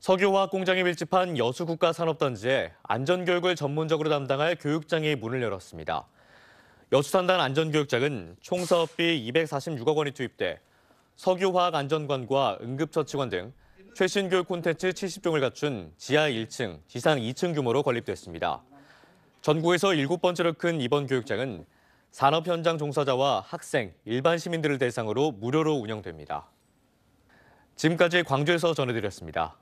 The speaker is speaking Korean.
석유화학 공장이 밀집한 여수국가산업단지에 안전교육을 전문적으로 담당할 교육장이 문을 열었습니다. 여수산단 안전교육장은 총 사업비 246억 원이 투입돼 석유화학 안전관과 응급처치관 등 최신 교육 콘텐츠 70종을 갖춘 지하 1층, 지상 2층 규모로 건립됐습니다. 전국에서 일곱 번째로큰 이번 교육장은 산업 현장 종사자와 학생, 일반 시민들을 대상으로 무료로 운영됩니다. 지금까지 광주에서 전해드렸습니다.